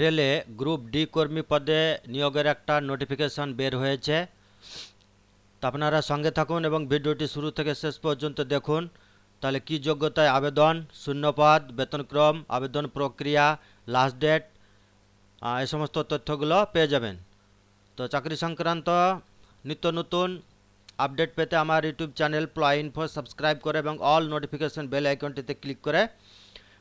রেলে group D কর্মী পদে নিয়োগের একটা নোটিফিকেশন বের হয়েছে তা আপনারা সঙ্গে থাকুন এবং ভিডিওটি শুরু থেকে শেষ পর্যন্ত দেখুন তাহলে কি যোগ্যতায় আবেদন শূন্যপদ বেতনক্রম আবেদন প্রক্রিয়া লাস্ট ডেট এই সমস্ত তথ্যগুলো পেয়ে যাবেন তো চাকরি সংক্রান্ত নিত্য নতুন আপডেট পেতে আমার ইউটিউব চ্যানেল প্লাই ইনফো সাবস্ক্রাইব করে এবং অল নোটিফিকেশন বেল আইকনটিতে ক্লিক করে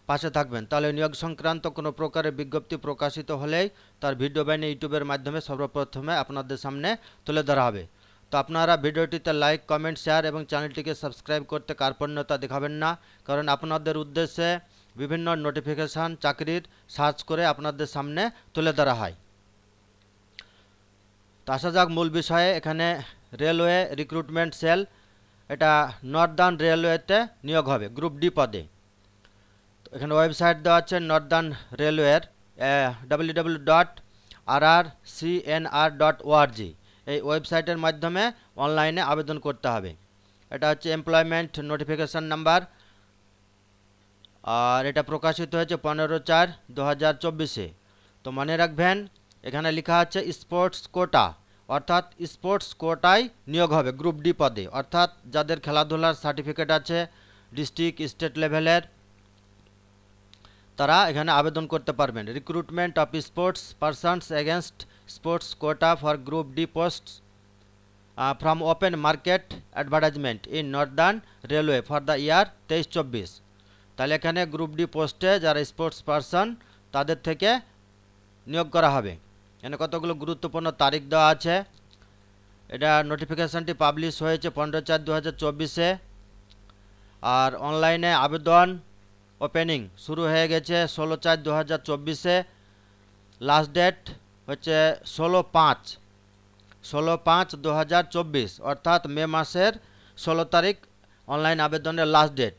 পাশে থাকবেন তাহলে নিয়োগ সংক্রান্ত কোনো প্রকারের বিজ্ঞপ্তি প্রকাশিত হলেই তার ভিডিও বাইনে ইউটিউবের মাধ্যমে সর্বপ্রথমে আপনাদের সামনে তুলে ধরা হবে তো আপনারা ভিডিওটিতে লাইক কমেন্ট শেয়ার এবং চ্যানেলটিকে সাবস্ক্রাইব করতে কার্পণ্যতা দেখাবেন না কারণ আপনাদের উদ্দেশ্যে বিভিন্ন নোটিফিকেশান চাকরির সার্চ করে আপনাদের সামনে তুলে ধরা হয় তো আসা যাক মূল বিষয়ে এখানে রেলওয়ে রিক্রুটমেন্ট সেল এটা নর্দার্ন রেলওয়েতে নিয়োগ হবে গ্রুপ ডি পদে এখানে ওয়েবসাইট দেওয়া আছে নর্দার্ন রেলওয়ের W W dot R R CNR dot G এই ওয়েবসাইটের মাধ্যমে অনলাইনে আবেদন করতে হবে এটা হচ্ছে এমপ্লয়মেন্ট নোটিফিকেশান নাম্বার আর এটা প্রকাশিত হয়েছে পনেরো চার দু হাজার চব্বিশে তো মনে রাখবেন এখানে লেখা আছে স্পোর্টস কোটা অর্থাৎ স্পোর্টস কোটায় নিয়োগ হবে গ্রুপ ডি পদে অর্থাৎ যাদের খেলাধুলার সার্টিফিকেট আছে ডিস্ট্রিক্ট স্টেট লেভেলের তারা এখানে আবেদন করতে পারবেন recruitment of sports persons against sports quota for group D post from open market advertisement in northern railway for the year তেইশ চব্বিশ তাহলে এখানে গ্রুপ ডি পোস্টে যারা স্পোর্টস পারসন তাদের থেকে নিয়োগ করা হবে এখানে কতগুলো গুরুত্বপূর্ণ তারিখ দেওয়া আছে এটা নোটিফিকেশানটি পাবলিশ হয়েছে পনেরো চার দু হাজার চব্বিশে আর অনলাইনে আবেদন ওপেনিং শুরু হয়ে গেছে ষোলো চার দু হাজার চব্বিশে লাস্ট ডেট হচ্ছে ষোলো পাঁচ ষোলো পাঁচ দু হাজার চব্বিশ অর্থাৎ মে মাসের ষোলো তারিখ অনলাইন আবেদনের last date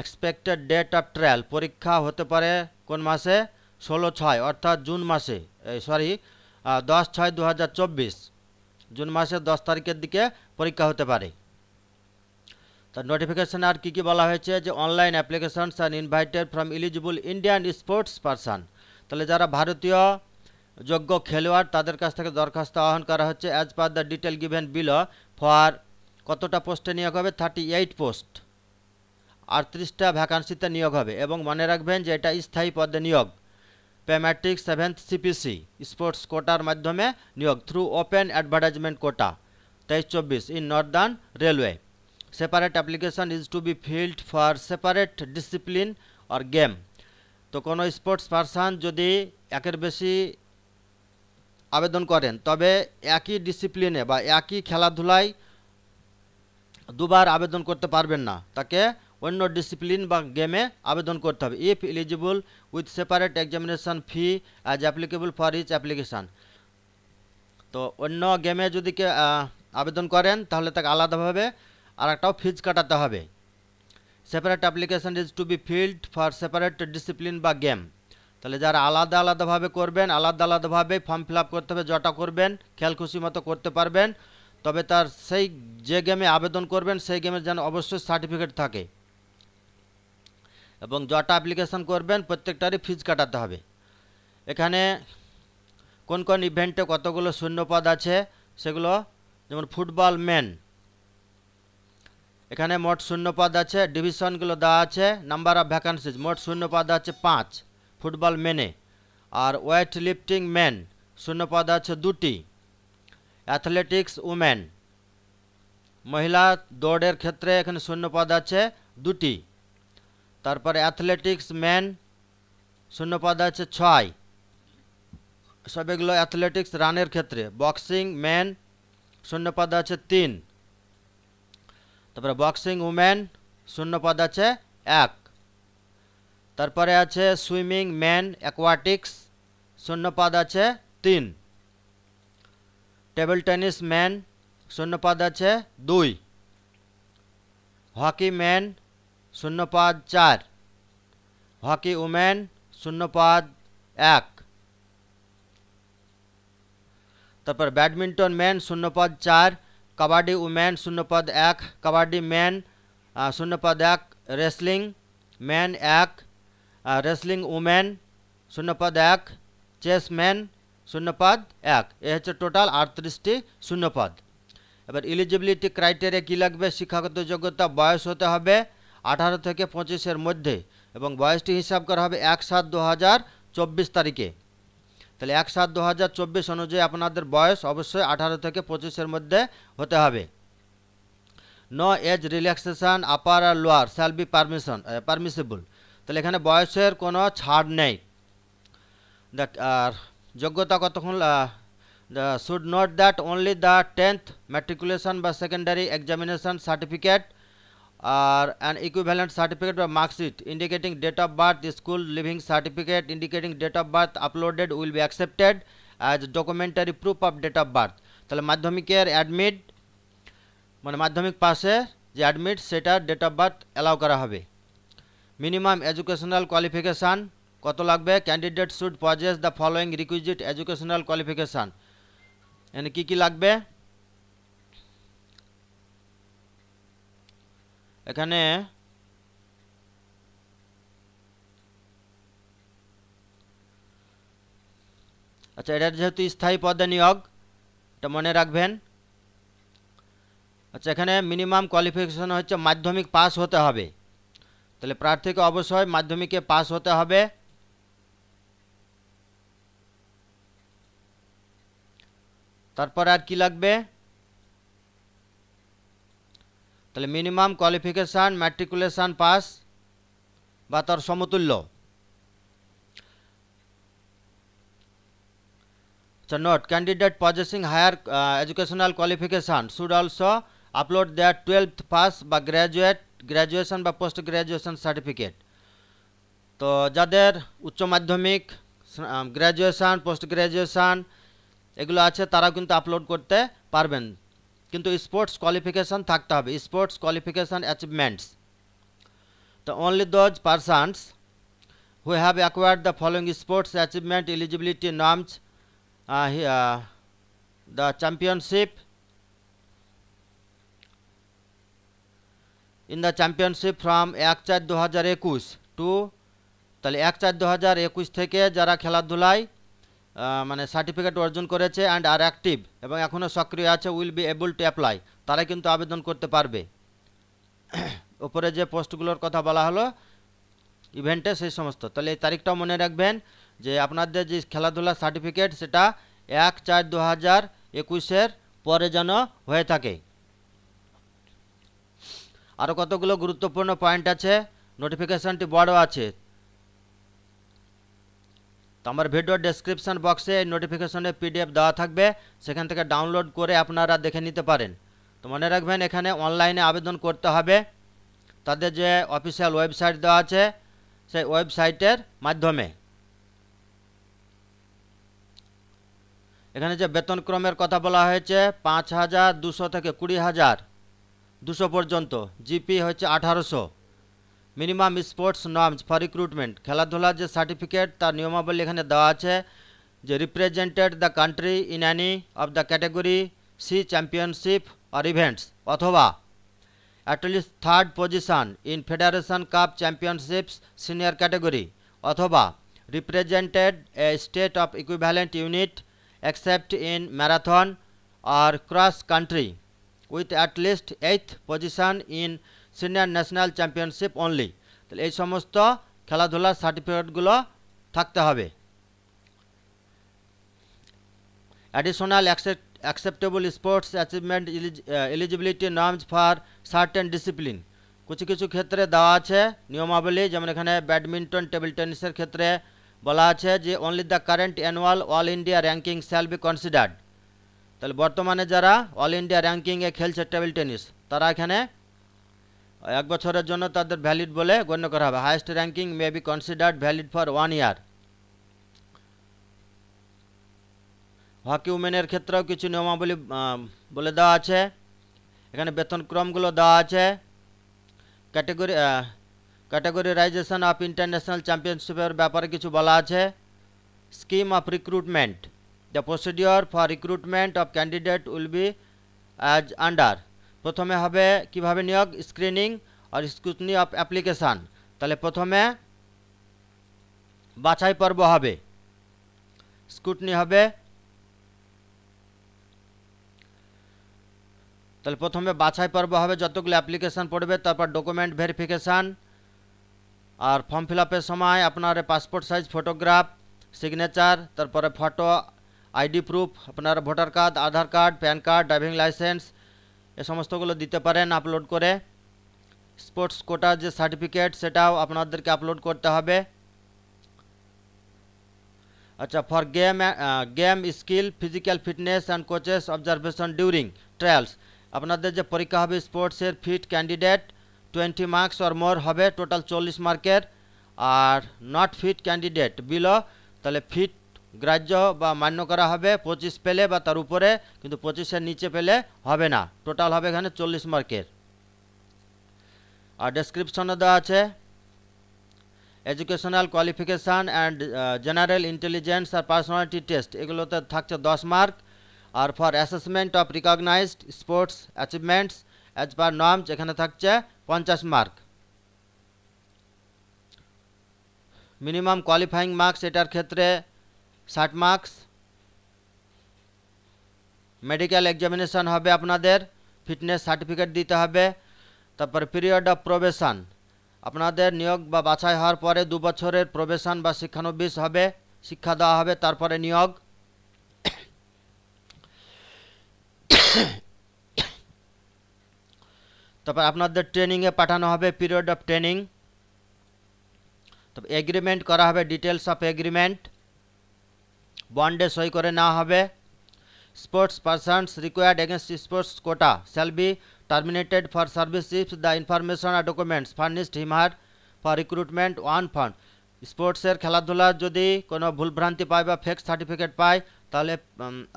expected date of trial পরীক্ষা হতে পারে কোন মাসে ষোলো ছয় অর্থাৎ জুন মাসে সরি দশ ছয় দু হাজার চব্বিশ জুন মাসের দশ তারিখের দিকে পরীক্ষা হতে পারে তা নোটিফিকেশন আর কী কী বলা হয়েছে যে online applications are invited from eligible Indian sports person তাহলে যারা ভারতীয় যোগ্য খেলোয়াড় তাদের কাছ থেকে দরখাস্ত আহ্বান করা হচ্ছে as per the detail given below for কতটা পোস্টে নিয়োগ হবে থার্টি এইট পোস্ট আটত্রিশটা ভ্যাকান্সিতে নিয়োগ হবে এবং মনে রাখবেন যে এটা স্থায়ী পদে নিয়োগ পেম্যাট্রিক সেভেন্থ সিপিসি স্পোর্টস কোটার মাধ্যমে নিয়োগ থ্রু ওপেন অ্যাডভার্টাইজমেন্ট কোটা তেইশ চব্বিশ in northern railway separate application is to be filled for separate discipline or game তো কোনো স্পোর্টস পারসন যদি একের বেশি আবেদন করেন তবে একই ডিসিপ্লিনে বা একই খেলাধুলায় দুবার আবেদন করতে পারবেন না তাকে অন্য ডিসিপ্লিন বা গেমে আবেদন করতে হবে if eligible with separate examination fee as applicable for each application তো অন্য গেমে যদি আবেদন করেন তাহলে তাকে আলাদাভাবে আর একটাও ফিজ কাটাতে হবে separate application is to be filled for separate discipline বা গেম তাহলে যারা আলাদা আলাদাভাবে করবেন আলাদা আলাদাভাবে ফর্ম ফিল করতে হবে জটা করবেন খেয়াল খুশি মতো করতে পারবেন তবে তার সেই যে গেমে আবেদন করবেন সেই গেমের যেন অবশ্যই সার্টিফিকেট থাকে এবং জটা অ্যাপ্লিকেশান করবেন প্রত্যেকটারই ফিজ কাটাতে হবে এখানে কোন কোন ইভেন্টে কতগুলো শূন্যপদ আছে সেগুলো যেমন ফুটবল ম্যান এখানে মোট শূন্য পদ আছে ডিভিশনগুলো দেওয়া আছে নাম্বার অফ ভ্যাকান্সিজ মোট শূন্য পদ আছে পাঁচ ফুটবল মেনে আর ওয়েট লিফটিং ম্যান শূন্য পদ আছে দুটি অ্যাথলেটিক্স উম্যান মহিলা দৌড়ের ক্ষেত্রে এখানে শূন্য পদ আছে দুটি তারপরে অ্যাথলেটিক্স ম্যান শূন্য পদ আছে ছয় সব এগুলো অ্যাথলেটিক্স রানের ক্ষেত্রে বক্সিং ম্যান শূন্য পদ আছে তিন তারপরে বক্সিং উম্যান শূন্য পদ আছে এক তারপরে আছে সুইমিং ম্যান অ্যাকোয়াটিক্স শূন্য পদ আছে তিন টেবিল টেনিস ম্যান শূন্য পদ আছে দুই হকি ম্যান শূন্য পদ চার হকি উম্যান শূন্য পদ এক তারপর ব্যাডমিন্টন ম্যান শূন্য পদ চার কাবাডি উম্যান শূন্যপদ এক কাবাডি ম্যান শূন্যপদ এক রেসলিং ম্যান এক রেসলিং উম্যান শূন্যপদ এক চেসম্যান শূন্যপদ এক এ হচ্ছে টোটাল আটত্রিশটি শূন্যপদ এবার এলিজিবিলিটি ক্রাইটেরিয়া কী লাগবে শিক্ষাগত যোগ্যতা বয়স হতে হবে আঠারো থেকে পঁচিশের মধ্যে এবং বয়সটি হিসাব করা হবে এক সাত দু হাজার চব্বিশ তারিখে তাহলে এক সাত দু হাজার চব্বিশ অনুযায়ী আপনাদের বয়স অবশ্যই আঠারো থেকে পঁচিশের মধ্যে হতে হবে no age relaxation upper or lower shall be permission permissible তাহলে এখানে বয়সের কোনো ছাড় নেই দ্যাট আর যোগ্যতা কতক্ষণ should note that only the tenth matriculation বা secondary examination certificate or an equivalent certificate বা mark sheet indicating date of birth school leaving certificate indicating date of birth uploaded will be accepted as documentary proof of date of birth তাহলে মাধ্যমিকের admit মানে মাধ্যমিক পাশে যে admit সেটার date of birth allow করা হবে মিনিমাম এডুকেশনাল কোয়ালিফিকেশান কত লাগবে candidate should possess the following requisite educational qualification এনে কী কী লাগবে এখানে আচ্ছা এটা যেহেতু স্থায়ী পদে নিয়োগ এটা মনে রাখবেন আচ্ছা এখানে মিনিমাম কোয়ালিফিকেশন হচ্ছে মাধ্যমিক পাস হতে হবে তাহলে প্রার্থীকে অবশ্যই মাধ্যমিকে পাস হতে হবে তারপর আর কি লাগবে তাহলে মিনিমাম কোয়ালিফিকেশান ম্যাট্রিকুলেশান পাস বা তার সমতুল্য আচ্ছা note candidate possessing higher educational qualification should also upload their twelve pass বা গ্র্যাজুয়েট গ্র্যাজুয়েশন বা পোস্ট গ্র্যাজুয়েশন সার্টিফিকেট তো যাদের উচ্চ মাধ্যমিক গ্র্যাজুয়েশান পোস্ট গ্র্যাজুয়েশান এগুলো আছে তারা কিন্তু আপলোড করতে পারবেন কিন্তু স্পোর্টস কোলিফিকেশন থাকতো হবে স্পোর্টস কোলিফিকেশন অ্যাচিভমেন্টস তো only those persons who have acquired the following sports achievement eligibility norms the championship in the championship from 14 2021 to তাহলে 14 2021 থেকে যারা খেলাধুলায় মানে সার্টিফিকেট অর্জন করেছে অ্যান্ড আর অ্যাক্টিভ এবং এখনও সক্রিয় আছে will be able to apply তারা কিন্তু আবেদন করতে পারবে ওপরে যে পোস্টগুলোর কথা বলা হলো ইভেন্টে সেই সমস্ত তাহলে এই তারিখটাও মনে রাখবেন যে আপনাদের যে খেলাধুলার সার্টিফিকেট সেটা এক চার দু হাজার একুশের পরে যেন হয়ে থাকে আরও কতগুলো গুরুত্বপূর্ণ পয়েন্ট আছে নোটিফিকেশানটি বড় আছে আমার ভিডিও ডেসক্রিপশান বক্সে নোটিফিকেশনে পিডিএফ দেওয়া থাকবে সেখান থেকে ডাউনলোড করে আপনারা দেখে নিতে পারেন তো মনে রাখবেন এখানে অনলাইনে আবেদন করতে হবে তাদের যে অফিসিয়াল ওয়েবসাইট দেওয়া আছে সেই ওয়েবসাইটের মাধ্যমে এখানে যে বেতনক্রমের কথা বলা হয়েছে পাঁচ হাজার দুশো থেকে কুড়ি হাজার দুশো পর্যন্ত জিপি হচ্ছে আঠারোশো minimum sports norms for recruitment খেলাধুলার যে সার্টিফিকেট তার নিয়মাবলী এখানে দেওয়া আছে যে represented the country in any of the category C championship or events অথবা at least third position in federation cup championships senior category অথবা represented a state of equivalent unit except in marathon or cross country with at least eighth position in senior national championship only তাহলে এই সমস্ত খেলাধুলার সার্টিফিকেটগুলো থাকতে হবে additional acceptable sports achievement eligibility norms for certain discipline কিছু কিছু ক্ষেত্রে দেওয়া আছে নিয়মাবলী যেমন এখানে ব্যাডমিন্টন টেবিল টেনিসের ক্ষেত্রে বলা আছে যে only the current annual all India ranking shall be considered তাহলে বর্তমানে যারা অল ইন্ডিয়া র্যাঙ্কিংয়ে খেলছে টেবিল টেনিস তারা এখানে এক বছরের জন্য তাদের ভ্যালিড বলে গণ্য করা হবে highest ranking may be considered valid for one year hockey উমেনের ক্ষেত্রেও কিছু নিয়মাবলী বলে দেওয়া আছে এখানে বেতনক্রমগুলো দেওয়া আছে ক্যাটেগরি ক্যাটাগরিরাইজেশন অফ ইন্টারন্যাশনাল চ্যাম্পিয়নশিপের ব্যাপারে কিছু বলা আছে scheme of recruitment the procedure for recruitment of candidate will be as under প্রথমে হবে কিভাবে নিয়োগ স্ক্রিনিং আর স্ক্রুটনি اپ অ্যাপ্লিকেশন তাহলে প্রথমে বাছাই পর্ব হবে স্ক্রুটনি হবে তাহলে প্রথমে বাছাই পর্ব হবে যতগুলি অ্যাপ্লিকেশন পড়বে তারপর ডকুমেন্ট ভেরিফিকেশন আর ফর্ম ফিলআপে সময় আপনার পাসপোর্ট সাইজ ফটোগ্রাফ সিগনেচার তারপরে ফটো আইডি প্রুফ আপনার voter card Aadhaar card PAN card driving licence এ সমস্তগুলো দিতে পারেন আপলোড করে স্পোর্টস কোটার যে সার্টিফিকেট সেটাও আপনাদেরকে আপলোড করতে হবে আচ্ছা for game game skill physical fitness and coaches observation during trials আপনাদের যে পরীক্ষা হবে স্পোর্টসের fit candidate twenty marks or more হবে টোটাল চল্লিশ মার্কের আর নট ফিট ক্যান্ডিডেট বিলো তাহলে ফিট গ্রাহ্য বা মান্য করা হবে পঁচিশ পেলে বা তার উপরে কিন্তু পঁচিশের নিচে পেলে হবে না টোটাল হবে এখানে চল্লিশ মার্কের আর ডেসক্রিপশনে দেওয়া আছে educational qualification and general intelligence আর পার্সোনালিটি টেস্ট এগুলোতে থাকছে দশ মার্ক আর for assessment of recognised sports achievements as per norms এখানে থাকছে পঞ্চাশ মার্ক মিনিমাম কোয়ালিফাইং মার্কস এটার ক্ষেত্রে ষাট মার্কস মেডিকেল এক্সামিনেশন হবে আপনাদের ফিটনেস সার্টিফিকেট দিতে হবে তারপর পিরিয়ড অফ প্রবেশন আপনাদের নিয়োগ বা বাছাই হওয়ার পরে দু বছরের প্রবেশন বা শিক্ষানবিশ হবে শিক্ষা দেওয়া হবে তারপরে নিয়োগ তারপর আপনাদের ট্রেনিংয়ে পাঠানো হবে পিরিয়ড অফ ট্রেনিং তবে এগ্রিমেন্ট করা হবে ডিটেলস অফ এগ্রিমেন্ট বন্ডে সই করে নেওয়া হবে sports persons required against sports quota shall be terminated for if the information or documents him him her for recruitment one fund স্পোর্টসের খেলাধুলা যদি কোনো ভুলভ্রান্তি পায় বা ফেক সার্টিফিকেট পায় তাহলে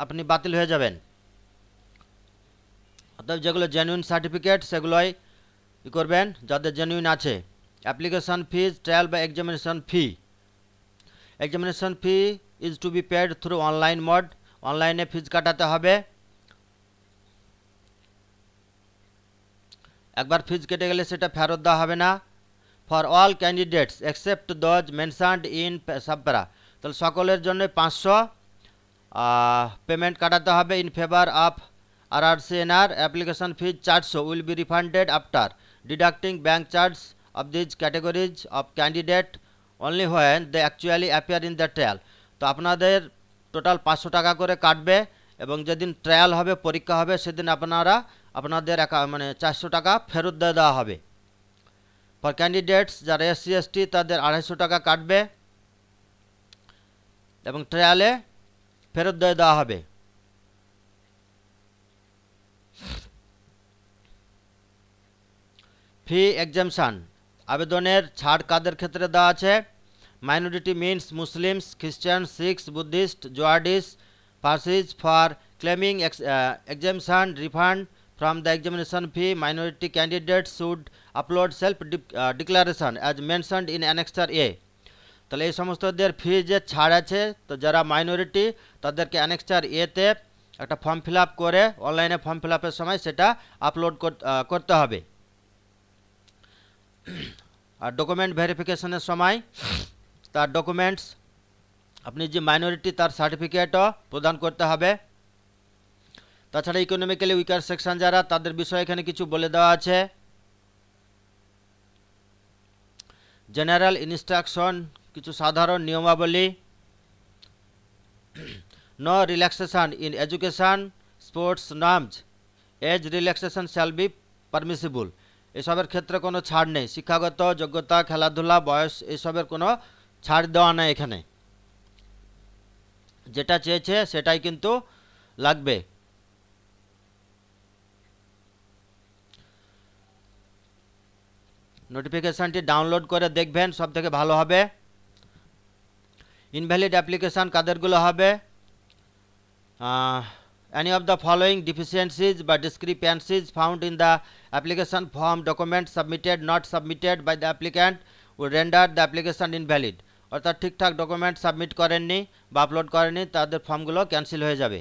আপনি বাতিল হয়ে যাবেন অতএব যেগুলো জেনুইন সার্টিফিকেট সেগুলোই ই করবেন যাদের জেনুইন আছে অ্যাপ্লিকেশন ফিজ ট্রায়াল বা examination fee examination fee is to be paid through online mode অনলাইনে ফিজ কাটাতে হবে একবার ফিজ কেটে গেলে সেটা ফেরত দেওয়া হবে না for all candidates except those mentioned in subpara তাহলে সকলের জন্য পাঁচশো পেমেন্ট কাটাতে হবে in favour of R R C N R application fees চারশো will be refunded after deducting bank charge of these categories of candidate only when the actually appear in the trial তো আপনাদের total পাঁচশো টাকা করে কাটবে এবং যেদিন trial হবে পরীক্ষা হবে সেদিন আপনারা আপনাদের একা মানে চারশো টাকা ফেরত দিয়ে দেওয়া হবে ফর ক্যান্ডিডেটস যারা এস সি তাদের আড়াইশো টাকা কাটবে এবং ট্রায়ালে ফেরত দিয়ে দেওয়া হবে ফি এক্সামশান আবেদনের ছাড় কাদের ক্ষেত্রে দেওয়া আছে মাইনরিটি মিন্স মুসলিমস খ্রিস্টান Sikhs Buddhists Zoroastrians Parsis for claiming exemption refund from the examination fee minority candidate should upload self declaration as mentioned in annexure A তাহলে এই সমস্তদের ফি যে ছাড় আছে তো যারা মাইনরিটি তাদেরকে অ্যানেক্সার এতে একটা ফর্ম ফিল আপ করে অনলাইনে ফর্ম ফিল আপের সময় সেটা আপলোড করতে হবে আর ডকুমেন্ট ভেরিফিকেশনের সময় তার ডকুমেন্টস আপনি যে মাইনরিটি তার সার্টিফিকেটও প্রদান করতে হবে তাছাড়া ইকোনমিক্যালি উইকার সেকশন যারা তাদের বিষয়ে এখানে কিছু বলে দেওয়া আছে জেনারেল ইনস্ট্রাকশন কিছু সাধারণ নিয়মাবলী no relaxation in education sports norms age relaxation shall be permissible এসবের ক্ষেত্রে কোনো ছাড় নেই শিক্ষাগত যোগ্যতা খেলাধুলা বয়স এসবের কোনো ছাড় দেওয়া নাই এখানে যেটা চেয়েছে সেটাই কিন্তু লাগবে নোটিফিকেশানটি ডাউনলোড করে দেখবেন সব থেকে ভালো হবে ইনভ্যালিড অ্যাপ্লিকেশান কাদেরগুলো হবে any of the following deficiencies বা discrepancies found in the application form document submitted not submitted by the applicant will render the application invalid অর্থাৎ ঠিকঠাক ডকুমেন্ট সাবমিট করেননি বা আপলোড করেননি তাদের ফর্মগুলো ক্যান্সেল হয়ে যাবে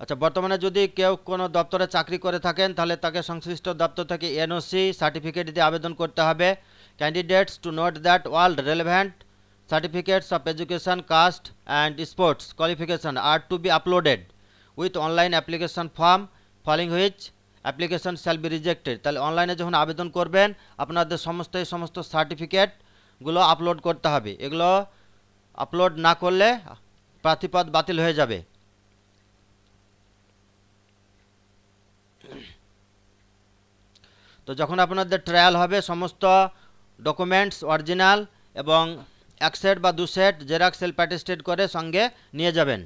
আচ্ছা বর্তমানে যদি কেউ কোনো দপ্তরে চাকরি করে থাকেন তাহলে তাকে সংশ্লিষ্ট দপ্তর থেকে এনওসি সার্টিফিকেট দিয়ে আবেদন করতে হবে candidates to note that world relevant certificates of education caste and sports qualification are to be uploaded with online application form failing which application shall be rejected তাহলে অনলাইনে যখন আবেদন করবেন আপনাদের সমস্ত এই সমস্ত সার্টিফিকেটগুলো আপলোড করতে হবে এগুলো আপলোড না করলে প্রার্থীপদ বাতিল হয়ে যাবে তো যখন আপনাদের ট্রায়াল হবে সমস্ত ডকুমেন্টস অরিজিনাল এবং এক সেট বা দু সেট জেরাক্স সেল প্যাটিস্টেড করে সঙ্গে নিয়ে যাবেন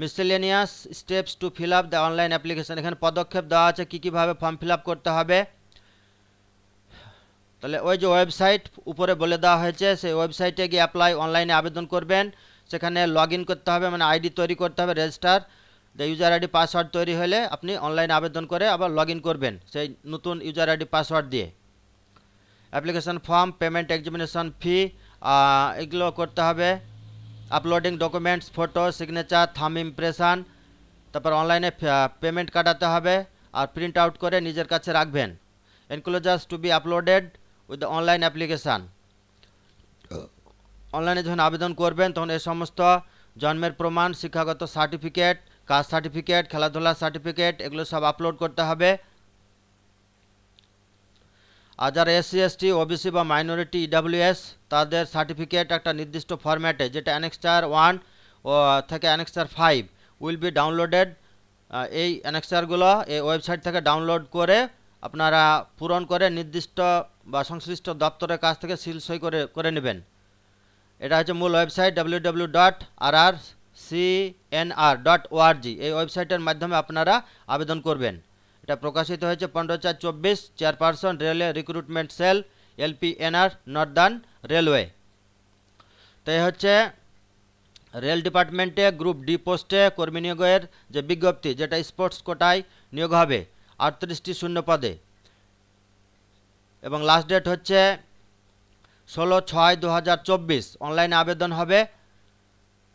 miscellaneous steps to fill up the online application এখানে পদক্ষেপ দেওয়া আছে কী কীভাবে ফর্ম ফিল করতে হবে তাহলে ওই যে ওয়েবসাইট উপরে বলে দেওয়া হয়েছে সেই ওয়েবসাইটে গিয়ে অ্যাপ্লাই অনলাইনে আবেদন করবেন সেখানে লগ করতে হবে মানে আইডি তৈরি করতে হবে register the user ID password তৈরি হলে আপনি অনলাইনে আবেদন করে আবার লগ করবেন সেই নতুন ইউজার আইডি পাসওয়ার্ড দিয়ে application form payment examination fee এগুলো করতে হবে uploading documents photo signature thumb impression তারপর অনলাইনে পেমেন্ট কাটাতে হবে আর প্রিন্ট আউট করে নিজের কাছে রাখবেন enclosures to be uploaded with online application অনলাইনে যখন আবেদন করবেন তখন এই সমস্ত জন্মের প্রমাণ শিক্ষাগত সার্টিফিকেট কাজ সার্টিফিকেট খেলাধুলার সার্টিফিকেট এগুলো সব আপলোড করতে হবে আর যারা এসসি এসটি ওবিসি বা মাইনরিটি ইডাব্লিউএস e তাদের সার্টিফিকেট একটা নির্দিষ্ট ফরম্যাটে যেটা অ্যানেক্সচার ওয়ান ও থেকে annexure five will be downloaded এই অ্যানেক্সচারগুলো এই ওয়েবসাইট থেকে ডাউনলোড করে আপনারা পূরণ করে নির্দিষ্ট বা সংশ্লিষ্ট দপ্তরের কাছ থেকে সিল সই করে করে নেবেন এটা হচ্ছে মূল website W dot R R C N R dot ORG এই ওয়েবসাইটের মাধ্যমে আপনারা আবেদন করবেন এটা প্রকাশিত হয়েছে পনেরো চার চব্বিশ chairperson railway recruitment cell LPNR northern railway তাই হচ্ছে রেল ডিপার্টমেন্টে গ্রুপ ডি পোস্টে কর্মী নিয়োগের যে বিজ্ঞপ্তি যেটা স্পোর্টস কোটায় নিয়োগ হবে আটত্রিশটি শূন্য পদে এবং লাস্ট ডেট হচ্ছে ষোলো ছয় দু অনলাইনে আবেদন হবে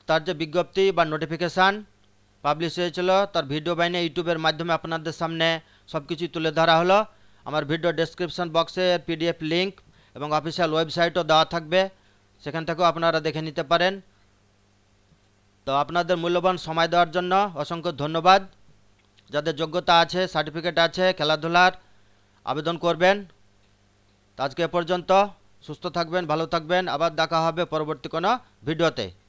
তার যে বিজ্ঞপ্তি বা নোটিফিকেশান পাবলিশ হয়েছিল তার ভিডিও বাইনে ইউটিউবের মাধ্যমে আপনাদের সামনে সব কিছুই তুলে ধরা হলো আমার ভিডিও ডেসক্রিপশন বক্সে পিডিএফ লিঙ্ক এবং অফিসিয়াল ওয়েবসাইটও দেওয়া থাকবে সেখান থেকেও আপনারা দেখে নিতে পারেন তো আপনাদের মূল্যবান সময় দেওয়ার জন্য অসংখ্য ধন্যবাদ যাদের যোগ্যতা আছে সার্টিফিকেট আছে খেলাধুলার আবেদন করবেন আজকে এ পর্যন্ত সুস্থ থাকবেন ভালো থাকবেন আবার দেখা হবে পরবর্তী কোনো ভিডিওতে